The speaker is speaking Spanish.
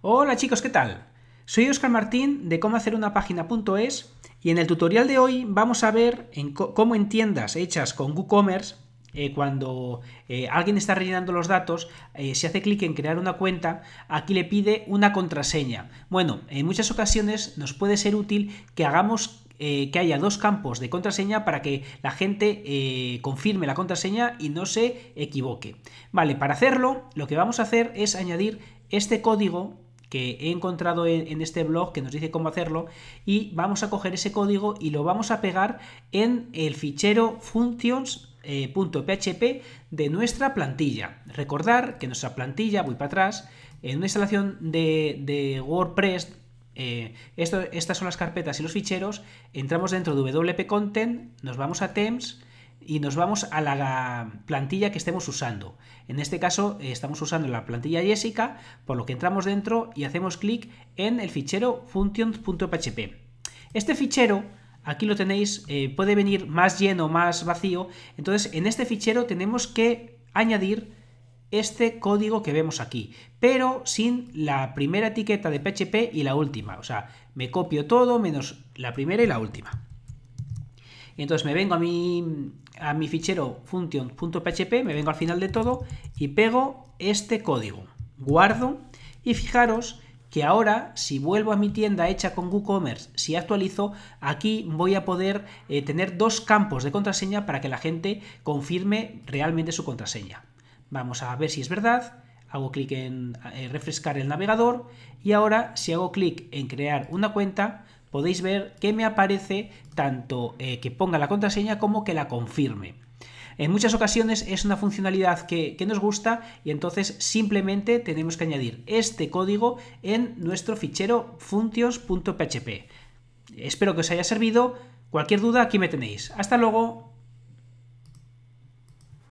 Hola chicos, ¿qué tal? Soy Oscar Martín de cómo hacer una página.es y en el tutorial de hoy vamos a ver cómo en tiendas hechas con WooCommerce, eh, cuando eh, alguien está rellenando los datos, eh, se hace clic en crear una cuenta, aquí le pide una contraseña. Bueno, en muchas ocasiones nos puede ser útil que hagamos que haya dos campos de contraseña para que la gente confirme la contraseña y no se equivoque. Vale, para hacerlo lo que vamos a hacer es añadir este código que he encontrado en, este blog que nos dice cómo hacerlo y vamos a coger ese código y lo vamos a pegar en el fichero functions.php eh, de nuestra plantilla. Recordar que nuestra plantilla, voy para atrás, en una instalación de, WordPress, eh, estas son las carpetas y los ficheros, entramos dentro de wp-content, nos vamos a themes, y nos vamos a la plantilla que estemos usando. En este caso eh, estamos usando la plantilla Jessica, por lo que entramos dentro y hacemos clic en el fichero functions.php. Este fichero, aquí lo tenéis, eh, puede venir más lleno, más vacío, entonces en este fichero tenemos que añadir este código que vemos aquí, pero sin la primera etiqueta de PHP y la última. O sea, me copio todo menos la primera y la última entonces me vengo a mi, a mi fichero function.php, me vengo al final de todo y pego este código. Guardo y fijaros que ahora si vuelvo a mi tienda hecha con WooCommerce, si actualizo, aquí voy a poder eh, tener dos campos de contraseña para que la gente confirme realmente su contraseña. Vamos a ver si es verdad. Hago clic en eh, refrescar el navegador y ahora si hago clic en crear una cuenta, podéis ver que me aparece tanto eh, que ponga la contraseña como que la confirme. En muchas ocasiones es una funcionalidad que, que, nos gusta y entonces simplemente tenemos que añadir este código en nuestro fichero funtios.php. Espero que os haya servido. Cualquier duda aquí me tenéis. Hasta luego.